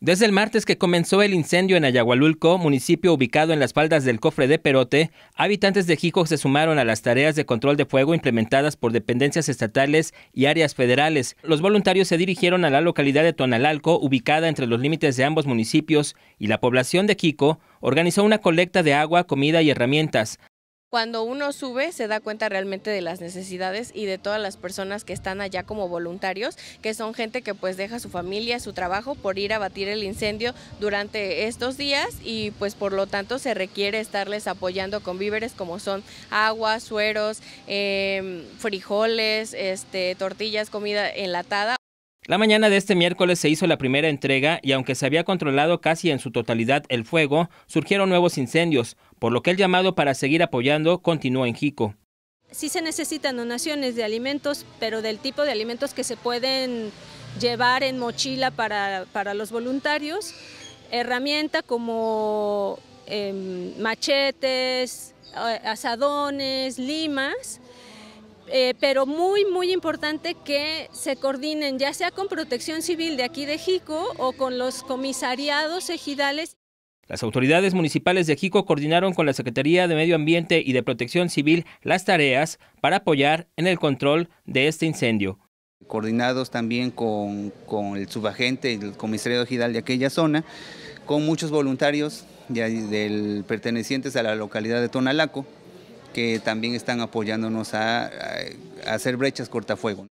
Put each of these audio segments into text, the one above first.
Desde el martes que comenzó el incendio en Ayagualulco, municipio ubicado en las faldas del cofre de Perote, habitantes de quico se sumaron a las tareas de control de fuego implementadas por dependencias estatales y áreas federales. Los voluntarios se dirigieron a la localidad de Tonalalco, ubicada entre los límites de ambos municipios, y la población de quico organizó una colecta de agua, comida y herramientas. Cuando uno sube se da cuenta realmente de las necesidades y de todas las personas que están allá como voluntarios, que son gente que pues deja su familia, su trabajo por ir a batir el incendio durante estos días y pues por lo tanto se requiere estarles apoyando con víveres como son agua, sueros, em, frijoles, este, tortillas, comida enlatada la mañana de este miércoles se hizo la primera entrega y aunque se había controlado casi en su totalidad el fuego, surgieron nuevos incendios, por lo que el llamado para seguir apoyando continúa en Jico. Sí se necesitan donaciones de alimentos, pero del tipo de alimentos que se pueden llevar en mochila para, los voluntarios, herramientas como em, machetes, eh, asadones, limas, eh, pero muy, muy importante que se coordinen, ya sea con Protección Civil de aquí de Jico o con los comisariados ejidales. Las autoridades municipales de Jico coordinaron con la Secretaría de Medio Ambiente y de Protección Civil las tareas para apoyar en el control de este incendio. Coordinados también con, el subagente, y el comisario ejidal de aquella zona, con muchos voluntarios pertenecientes a la localidad de Tonalaco, que también están apoyándonos a, hacer brechas cortafuego.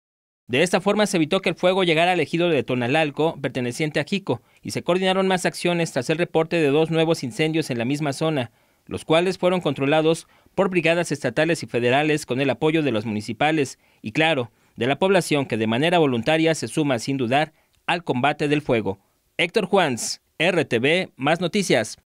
De esta forma se evitó que el fuego llegara al ejido de Tonalalco, perteneciente a Quico, y se coordinaron más acciones tras el reporte de dos nuevos incendios en la misma zona, los cuales fueron controlados por brigadas estatales y federales con el apoyo de los municipales y, claro, de la población que de manera voluntaria se suma sin dudar al combate del fuego. Héctor Juans, RTV, más noticias.